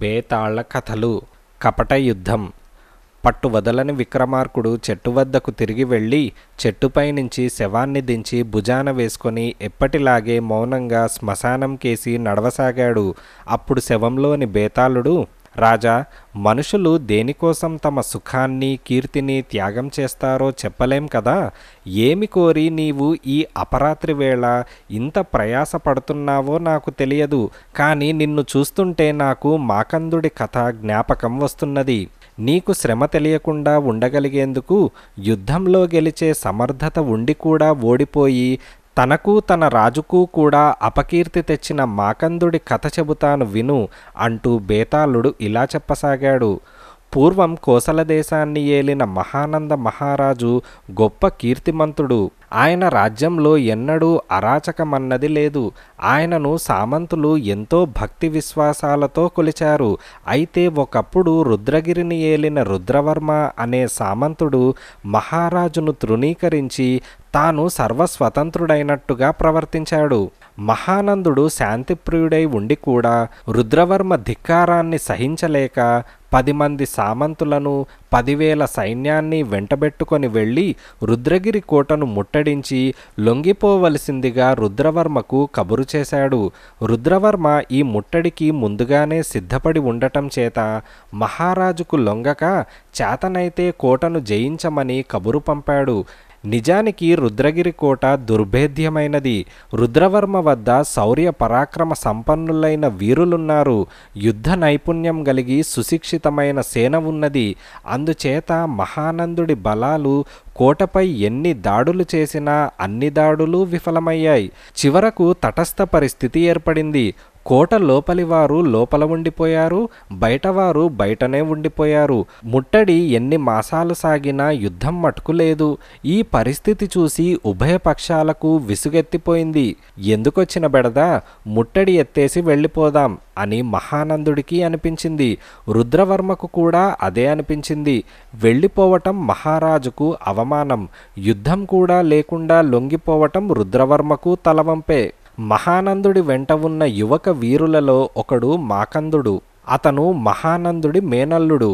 బేతాళ్ల కథలు కపట యుద్ధం పట్టు వదలని విక్రమార్కుడు చెట్టు వద్దకు తిరిగి వెళ్ళి చెట్టుపై నుంచి శవాన్ని దించి భుజాన వేసుకొని ఎప్పటిలాగే మౌనంగా శ్మశానం కేసి నడవసాగాడు అప్పుడు శవంలోని బేతాళుడు రాజా మనుషులు దేనికోసం తమ సుఖాన్ని కీర్తిని త్యాగం చేస్తారో చెప్పలేం కదా ఏమి కోరి నీవు ఈ అపరాత్రి వేళ ఇంత ప్రయాస పడుతున్నావో నాకు తెలియదు కానీ నిన్ను చూస్తుంటే నాకు మాకందుడి కథ జ్ఞాపకం వస్తున్నది నీకు శ్రమ తెలియకుండా ఉండగలిగేందుకు యుద్ధంలో గెలిచే సమర్థత ఉండి కూడా ఓడిపోయి తనకు తన రాజుకు కూడా అపకీర్తి తెచ్చిన మాకందుడి కథ చెబుతాను విను అంటూ బేతాళుడు ఇలా చెప్పసాగాడు పూర్వం కోసలదేశాన్ని ఏలిన మహానంద మహారాజు గొప్ప కీర్తిమంతుడు ఆయన రాజ్యంలో ఎన్నడూ అరాచకమన్నది లేదు ఆయనను సామంతులు ఎంతో భక్తి విశ్వాసాలతో కొలిచారు అయితే ఒకప్పుడు రుద్రగిరిని ఏలిన రుద్రవర్మ అనే సామంతుడు మహారాజును తృణీకరించి తాను సర్వస్వతంత్రుడైనట్టుగా ప్రవర్తించాడు మహానందుడు శాంతిప్రియుడై ఉండి కూడా రుద్రవర్మ ధిక్కారాన్ని సహించలేక పది మంది సామంతులను పదివేల సైన్యాన్ని వెంటబెట్టుకొని వెళ్ళి రుద్రగిరి కోటను ముట్టడించి లొంగిపోవలసిందిగా రుద్రవర్మకు కబురు చేశాడు రుద్రవర్మ ఈ ముట్టడికి ముందుగానే సిద్ధపడి ఉండటం చేత మహారాజుకు లొంగక చేతనైతే కోటను జయించమని కబురు పంపాడు నిజానికి రుద్రగిరి కోట దుర్భేద్యమైనది రుద్రవర్మ వద్ద శౌర్య పరాక్రమ సంపన్నులైన వీరులున్నారు యుద్ధ నైపుణ్యం కలిగి సుశిక్షితమైన సేన ఉన్నది అందుచేత మహానందుడి బలాలు కోటపై ఎన్ని దాడులు చేసినా అన్ని దాడులు విఫలమయ్యాయి చివరకు తటస్థ పరిస్థితి ఏర్పడింది కోట లోపలి వారు లోపల ఉండిపోయారు బయటవారు బయటనే ఉండిపోయారు ముట్టడి ఎన్ని మాసాలు సాగినా యుద్ధం మటుకు లేదు ఈ పరిస్థితి చూసి ఉభయ పక్షాలకు విసుగెత్తిపోయింది ఎందుకొచ్చిన బెడద ముట్టడి ఎత్తేసి వెళ్ళిపోదాం అని మహానందుడికి అనిపించింది రుద్రవర్మకు కూడా అదే అనిపించింది వెళ్ళిపోవటం మహారాజుకు అవమానం యుద్ధం కూడా లేకుండా లొంగిపోవటం రుద్రవర్మకు తలవంపే మహానందుడి వెంట ఉన్న యువక వీరులలో ఒకడు మాకందుడు అతను మహానందుడి మేనల్లుడు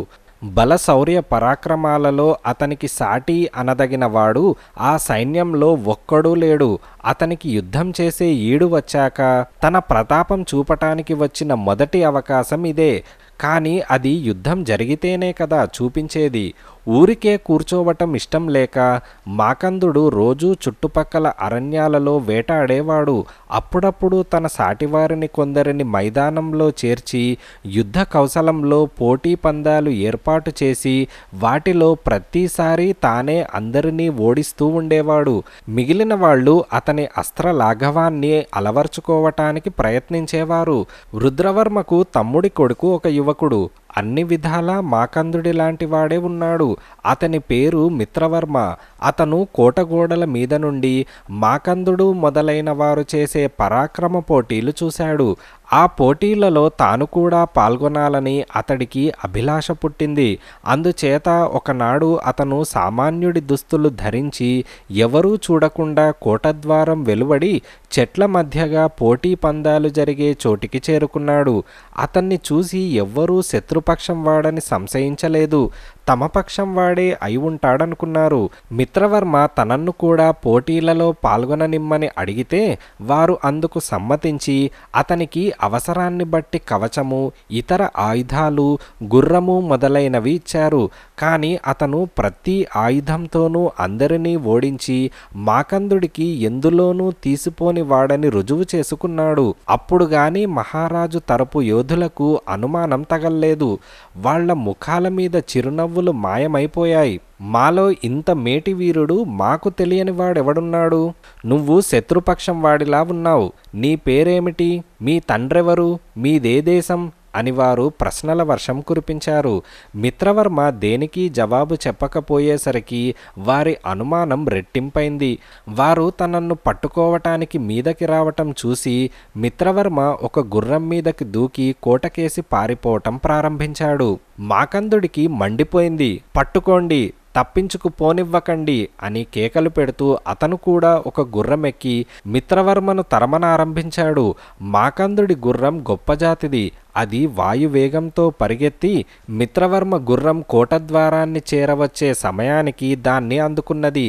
బల శౌర్య పరాక్రమాలలో అతనికి సాటి అనదగినవాడు ఆ సైన్యంలో ఒక్కడూ లేడు అతనికి యుద్ధం చేసే ఈడు వచ్చాక తన ప్రతాపం చూపటానికి వచ్చిన మొదటి అవకాశం ఇదే కానీ అది యుద్ధం జరిగితేనే కదా చూపించేది ఊరికే కూర్చోవటం ఇష్టం లేక మాకందుడు రోజూ చుట్టుపక్కల అరణ్యాలలో వేటాడేవాడు అప్పుడప్పుడు తన సాటివారిని కొందరిని మైదానంలో చేర్చి యుద్ధ కౌశలంలో పోటీ పందాలు ఏర్పాటు చేసి వాటిలో ప్రతిసారి తానే అందరినీ ఓడిస్తూ ఉండేవాడు మిగిలిన వాళ్ళు అతని అస్త్ర లాఘవాన్ని అలవర్చుకోవటానికి ప్రయత్నించేవారు రుద్రవర్మకు తమ్ముడి కొడుకు ఒక యువకుడు అన్ని విధాలా మాకందుడి లాంటి వాడే ఉన్నాడు అతని పేరు మిత్రవర్మ అతను కోటగోడల మీద నుండి మాకందుడు మొదలైన వారు చేసే పరాక్రమ పోటీలు చూశాడు ఆ పోటీలలో తాను కూడా పాల్గొనాలని అతడికి అభిలాష పుట్టింది అందుచేత ఒకనాడు అతను సామాన్యుడి దుస్తులు ధరించి ఎవరూ చూడకుండా కోటద్వారం వెలువడి చెట్ల మధ్యగా పోటీ పందాలు జరిగే చోటికి చేరుకున్నాడు అతన్ని చూసి ఎవ్వరూ శత్రుపక్షం వాడని సంశయించలేదు తమ పక్షం వాడే అయి ఉంటాడనుకున్నారు మిత్రవర్మ తనన్ను కూడా పోటీలలో పాల్గొననిమ్మని అడిగితే వారు అందుకు సమ్మతించి అతనికి అవసరాన్ని బట్టి కవచము ఇతర ఆయుధాలు గుర్రము మొదలైనవి ఇచ్చారు కానీ అతను ప్రతి ఆయుధంతోనూ అందరినీ ఓడించి మాకందుడికి ఎందులోనూ తీసిపోని వాడని రుజువు చేసుకున్నాడు అప్పుడు మహారాజు తరపు యోధులకు అనుమానం తగల్లేదు వాళ్ల ముఖాల మీద చిరునవ్వు శత్రువులు మాయమైపోయాయి మాలో ఇంత మేటి వీరుడు మాకు తెలియని వాడెవడున్నాడు నువ్వు శత్రుపక్షం వాడిలా ఉన్నావు నీ పేరేమిటి మీ తండ్రెవరు మీదే దేశం అని వారు ప్రశ్నల వర్షం కురిపించారు మిత్రవర్మ దేనికి జవాబు చెప్పకపోయేసరికి వారి అనుమానం రెట్టింపైంది వారు తనను పట్టుకోవటానికి మీదకి రావటం చూసి మిత్రవర్మ ఒక గుర్రం మీదకి దూకి కోటకేసి పారిపోవటం ప్రారంభించాడు మాకందుడికి మండిపోయింది పట్టుకోండి తప్పించుకు పోనివ్వకండి అని కేకలు పెడుతూ అతను కూడా ఒక గుర్రమెక్కి మిత్రవర్మను తరమనారంభించాడు మాకందుడి గుర్రం గొప్పజాతిది అది వాయువేగంతో పరిగెత్తి మిత్రవర్మ గుర్రం కోట ద్వారాన్ని చేరవచ్చే సమయానికి దాన్ని అందుకున్నది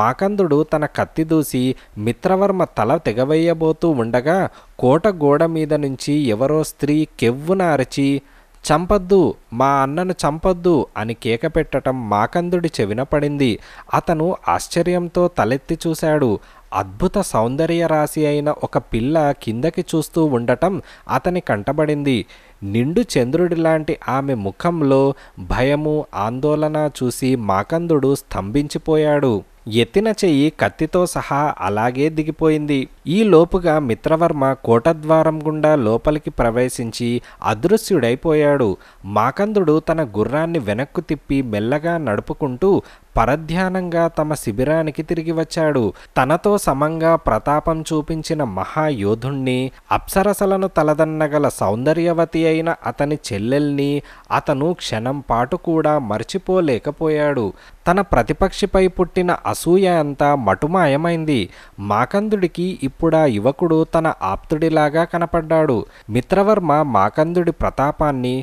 మాకందుడు తన కత్తి దూసి మిత్రవర్మ తల తెగవేయబోతూ ఉండగా కోట గోడ మీద నుంచి ఎవరో స్త్రీ కెవ్వున అరచి చంపద్దు మా అన్నను చంపద్దు అని కేక పెట్టటం మాకందుడి చెవిన పడింది అతను ఆశ్చర్యంతో తలెత్తి చూశాడు అద్భుత సౌందర్య రాశి అయిన ఒక పిల్ల కిందకి చూస్తూ ఉండటం అతని కంటబడింది నిండు చంద్రుడి లాంటి ఆమె ముఖంలో భయము ఆందోళన చూసి మాకందుడు స్తంభించిపోయాడు ఎత్తిన చెయ్యి కత్తితో సహా అలాగే దిగిపోయింది ఈ లోపుగా మిత్రవర్మ కోటద్వారం గుండా లోపలికి ప్రవేశించి అదృశ్యుడైపోయాడు మాకందుడు తన గుర్రాన్ని వెనక్కు తిప్పి మెల్లగా నడుపుకుంటూ పరధ్యానంగా తమ శిబిరానికి తిరిగి వచ్చాడు తనతో సమంగా ప్రతాపం చూపించిన మహాయోధుణ్ణి అప్సరసలను తలదన్నగల సౌందర్యవతి అయిన అతని చెల్లెల్ని అతను క్షణం పాటు కూడా మర్చిపోలేకపోయాడు తన ప్రతిపక్షిపై పుట్టిన అసూయ అంతా మటుమాయమైంది మాకందుడికి ఇప్పుడా యువకుడు తన ఆప్తుడిలాగా కనపడ్డాడు మిత్రవర్మ మాకందుడి ప్రతాపాన్ని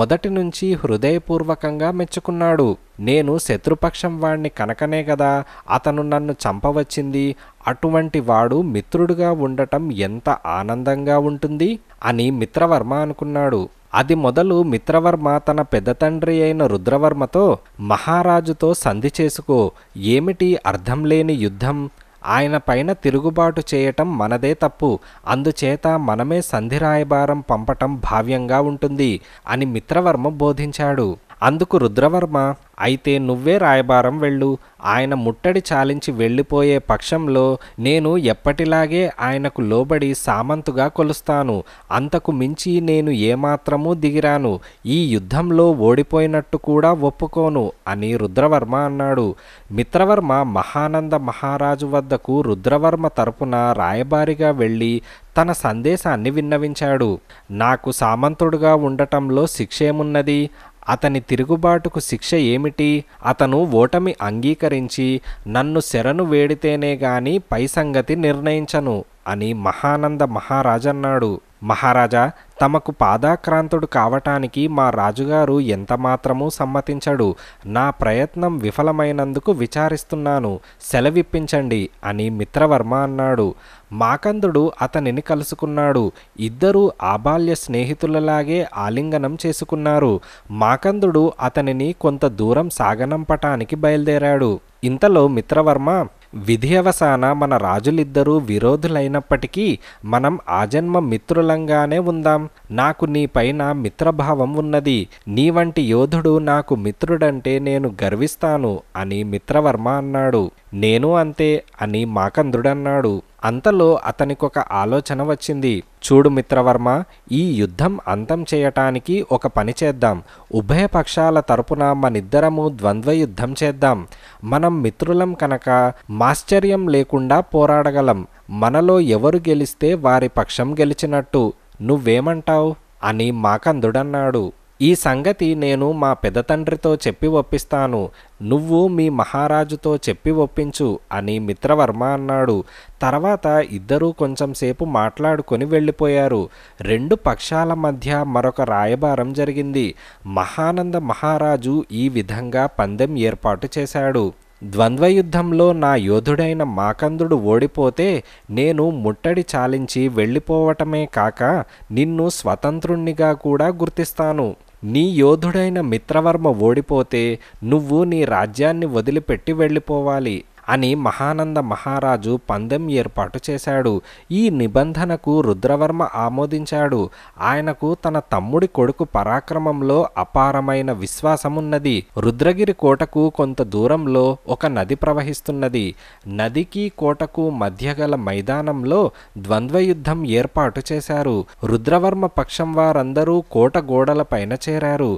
మొదటి నుంచి హృదయపూర్వకంగా మెచ్చుకున్నాడు నేను శత్రుపక్షం వాణ్ణి కనకనే గదా అతను నన్ను చంపవచ్చింది అటువంటి వాడు మిత్రుడుగా ఉండటం ఎంత ఆనందంగా ఉంటుంది అని మిత్రవర్మ అనుకున్నాడు అది మొదలు మిత్రవర్మ తన పెద్దతండ్రి అయిన రుద్రవర్మతో మహారాజుతో సంధి చేసుకో ఏమిటి అర్థం లేని యుద్ధం ఆయన పైన తిరుగుబాటు చేయటం మనదే తప్పు అందుచేత మనమే సంధి రాయబారం పంపటం భావ్యంగా ఉంటుంది అని మిత్రవర్మ బోధించాడు అందుకు రుద్రవర్మ అయితే నువ్వే రాయబారం వెళ్ళు ఆయన ముట్టడి చాలించి వెళ్ళిపోయే పక్షంలో నేను ఎప్పటిలాగే ఆయనకు లోబడి సామంతుగా కొలుస్తాను అంతకు మించి నేను ఏమాత్రమూ దిగిరాను ఈ యుద్ధంలో ఓడిపోయినట్టు కూడా ఒప్పుకోను అని రుద్రవర్మ అన్నాడు మిత్రవర్మ మహానంద మహారాజు వద్దకు రుద్రవర్మ తరపున రాయబారిగా వెళ్ళి తన సందేశాన్ని విన్నవించాడు నాకు సామంతుడుగా ఉండటంలో శిక్షేమున్నది అతని తిరుగుబాటుకు శిక్ష ఏమిటి అతను ఓటమి అంగీకరించి నన్ను శరను వేడితేనే గాని పై సంగతి నిర్ణయించను అని మహానంద మహారాజన్నాడు మహారాజా తమకు పాదాక్రాంతుడు కావటానికి మా రాజుగారు ఎంతమాత్రమూ సమ్మతించడు నా ప్రయత్నం విఫలమైనందుకు విచారిస్తున్నాను సెలవిప్పించండి అని మిత్రవర్మ అన్నాడు మాకందుడు అతనిని కలుసుకున్నాడు ఇద్దరూ ఆబాల్య స్నేహితులలాగే ఆలింగనం చేసుకున్నారు మాకందుడు అతనిని కొంత దూరం సాగనంపటానికి బయలుదేరాడు ఇంతలో మిత్రవర్మ విధియవసాన మన రాజులిద్దరూ విరోధులైనప్పటికీ మనం ఆజన్మ మిత్రులంగానే ఉందాం నాకు నీపైన మిత్రభావం ఉన్నది నీ వంటి యోధుడు నాకు మిత్రుడంటే నేను గర్విస్తాను అని మిత్రవర్మ అన్నాడు నేను అంతే అని మాకంద్రుడన్నాడు అంతలో అతనికొక ఆలోచన వచ్చింది చూడు మిత్రవర్మ ఈ యుద్ధం అంతం చేయటానికి ఒక పని చేద్దాం ఉభయ పక్షాల తరపున మనిద్దరము ద్వంద్వ యుద్ధం చేద్దాం మనం మిత్రులం కనుక మాశ్చర్యం లేకుండా పోరాడగలం మనలో ఎవరు గెలిస్తే వారి పక్షం గెలిచినట్టు నువ్వేమంటావు అని మాకందుడన్నాడు ఈ సంగతి నేను మా పెదతండ్రితో చెప్పి ఒప్పిస్తాను నువ్వు మీ మహారాజుతో చెప్పి ఒప్పించు అని మిత్రవర్మ అన్నాడు తర్వాత ఇద్దరూ కొంచెంసేపు మాట్లాడుకొని వెళ్ళిపోయారు రెండు పక్షాల మధ్య మరొక రాయబారం జరిగింది మహానంద మహారాజు ఈ విధంగా పందెం ఏర్పాటు చేశాడు ద్వంద్వయుద్ధంలో నా యోధుడైన మాకందుడు ఓడిపోతే నేను ముట్టడి చాలించి వెళ్ళిపోవటమే కాక నిన్ను స్వతంత్రుణ్ణిగా కూడా గుర్తిస్తాను నీ యోధుడైన మిత్రవర్మ ఓడిపోతే నువ్వు నీ రాజ్యాన్ని వదిలిపెట్టి వెళ్ళిపోవాలి అని మహానంద మహారాజు పందెం ఏర్పాటు చేశాడు ఈ నిబంధనకు రుద్రవర్మ ఆమోదించాడు ఆయనకు తన తమ్ముడి కొడుకు పరాక్రమంలో అపారమైన విశ్వాసమున్నది రుద్రగిరి కోటకు కొంత దూరంలో ఒక నది ప్రవహిస్తున్నది నదికి కోటకు మధ్యగల మైదానంలో ద్వంద్వయుద్ధం ఏర్పాటు చేశారు రుద్రవర్మ పక్షం వారందరూ కోట గోడలపైన చేరారు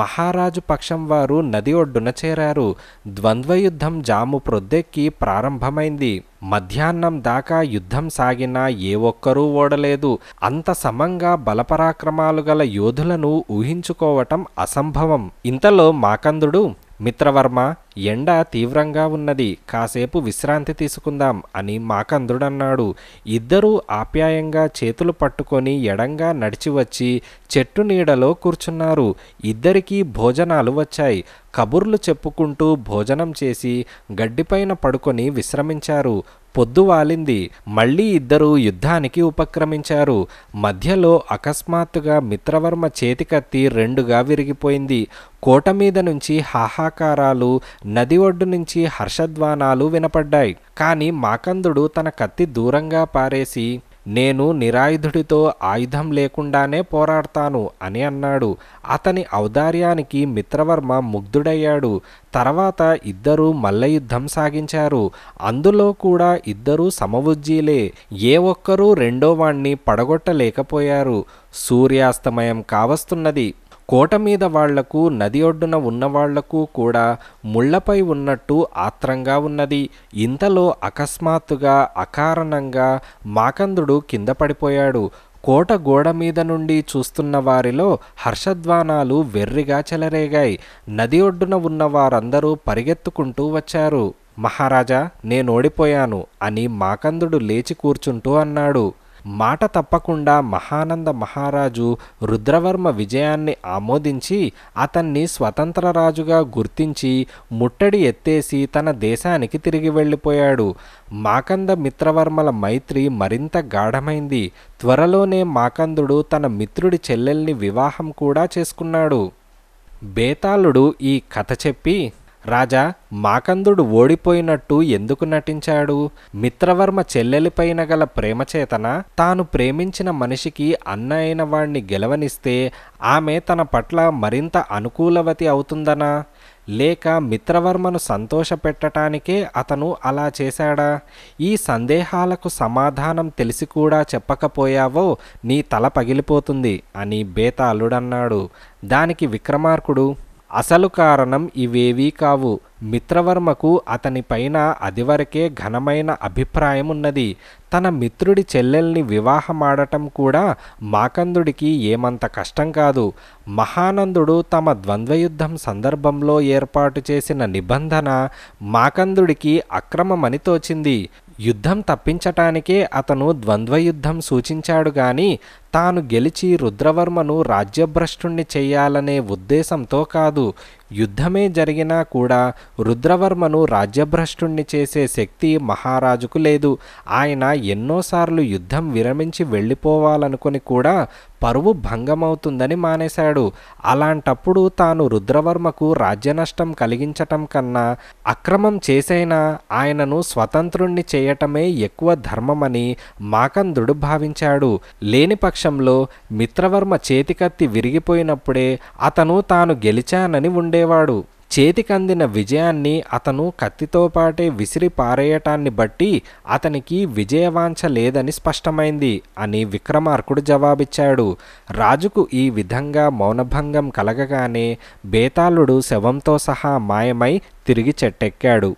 మహారాజు పక్షం వారు నది ఒడ్డున చేరారు ద్వంద్వయుద్ధం జాము ప్రొద్దెక్కి ఎక్కి ప్రారంభమైంది మధ్యాహ్నం దాకా యుద్ధం సాగినా ఏ ఒక్కరూ ఓడలేదు అంత సమంగా బలపరాక్రమాలు గల యోధులను ఊహించుకోవటం అసంభవం ఇంతలో మాకందుడు మిత్రవర్మ ఎండ తీవ్రంగా ఉన్నది కాసేపు విశ్రాంతి తీసుకుందాం అని మాకందుడన్నాడు ఇద్దరూ ఆప్యాయంగా చేతులు పట్టుకొని ఎడంగా నడిచి వచ్చి చెట్టు నీడలో కూర్చున్నారు ఇద్దరికీ భోజనాలు వచ్చాయి కబుర్లు చెప్పుకుంటూ భోజనం చేసి గడ్డిపైన పడుకొని విశ్రమించారు పొద్దువాలింది మళ్లీ ఇద్దరూ యుద్ధానికి ఉపక్రమించారు మధ్యలో అకస్మాత్తుగా మిత్రవర్మ చేతికత్తి రెండుగా విరిగిపోయింది కోట మీద నుంచి హాహాకారాలు నది ఒడ్డు నుంచి హర్షధ్వానాలు వినపడ్డాయి కానీ మాకందుడు తన కత్తి దూరంగా పారేసి నేను నిరాయుధుడితో ఆయుధం లేకుండానే పోరాడతాను అని అన్నాడు అతని ఔదార్యానికి మిత్రవర్మ ముగ్ధుడయ్యాడు తర్వాత ఇద్దరూ మల్ల యుద్ధం సాగించారు అందులో కూడా ఇద్దరూ సమవుజ్జీలే ఏ ఒక్కరూ రెండో వాణ్ణి పడగొట్టలేకపోయారు సూర్యాస్తమయం కావస్తున్నది కోట మీద వాళ్లకు నది ఒడ్డున ఉన్నవాళ్లకు కూడా ముళ్లపై ఉన్నట్టు ఆత్రంగా ఉన్నది ఇంతలో అకస్మాత్తుగా అకారణంగా మాకందుడు కింద పడిపోయాడు కోట గోడ మీద నుండి చూస్తున్న వారిలో హర్షధ్వానాలు వెర్రిగా చెలరేగాయి నది ఒడ్డున ఉన్న వారందరూ పరిగెత్తుకుంటూ వచ్చారు మహారాజా నేనోడిపోయాను అని మాకందుడు లేచి కూర్చుంటూ అన్నాడు మాట తప్పకుండా మహానంద మహారాజు రుద్రవర్మ విజయాన్ని ఆమోదించి అతన్ని స్వతంత్ర రాజుగా గుర్తించి ముట్టడి ఎత్తేసి తన దేశానికి తిరిగి వెళ్ళిపోయాడు మాకంద మిత్రవర్మల మైత్రి మరింత గాఢమైంది త్వరలోనే మాకందుడు తన మిత్రుడి చెల్లెల్ని వివాహం కూడా చేసుకున్నాడు బేతాళుడు ఈ కథ చెప్పి రాజా మాకందుడు ఓడిపోయినట్టు ఎందుకు నటించాడు మిత్రవర్మ చెల్లెలిపైన గల ప్రేమచేతన తాను ప్రేమించిన మనిషికి అన్న అయిన వాణ్ణి గెలవనిస్తే ఆమె తన పట్ల మరింత అనుకూలవతి అవుతుందనా లేక మిత్రవర్మను సంతోషపెట్టటానికే అతను అలా చేశాడా ఈ సందేహాలకు సమాధానం తెలిసి కూడా చెప్పకపోయావో నీ తల పగిలిపోతుంది అని బేతాళుడన్నాడు దానికి విక్రమార్కుడు అసలు కారణం ఇవేవీ కావు మిత్రవర్మకు అతనిపైన అదివరకే ఘనమైన అభిప్రాయం ఉన్నది తన మిత్రుడి చెల్లెల్ని వివాహమాడటం కూడా మాకందుడికి ఏమంత కష్టం కాదు మహానందుడు తమ ద్వంద్వయుద్ధం సందర్భంలో ఏర్పాటు చేసిన నిబంధన మాకందుడికి అక్రమమని తోచింది యుద్ధం తప్పించటానికే అతను ద్వంద్వయుద్ధం సూచించాడు గాని తాను గెలిచి రుద్రవర్మను రాజ్యభ్రష్టుణ్ణి చేయాలనే ఉద్దేశంతో కాదు యుద్ధమే జరిగినా కూడా రుద్రవర్మను రాజ్యభ్రష్టుణ్ణి చేసే శక్తి మహారాజుకు లేదు ఆయన ఎన్నోసార్లు యుద్ధం విరమించి వెళ్ళిపోవాలనుకుని కూడా పరువు భంగమవుతుందని మానేశాడు అలాంటప్పుడు తాను రుద్రవర్మకు రాజ్యనష్టం కలిగించటం కన్నా అక్రమం చేసైనా ఆయనను స్వతంత్రుణ్ణి చేయటమే ఎక్కువ ధర్మమని మాకందుడు భావించాడు పక్ష పక్షంలో మిత్రవర్మ చేతికత్తి విరిగిపోయినప్పుడే అతను తాను గెలిచానని ఉండేవాడు చేతికందిన విజయాన్ని అతను కత్తితో పాటే విసిరి పారేయటాన్ని బట్టి అతనికి విజయవాంఛ లేదని స్పష్టమైంది అని విక్రమార్కుడు జవాబిచ్చాడు రాజుకు ఈ విధంగా మౌనభంగం కలగగానే బేతాళుడు శవంతో సహా మాయమై తిరిగి చెట్టెక్కాడు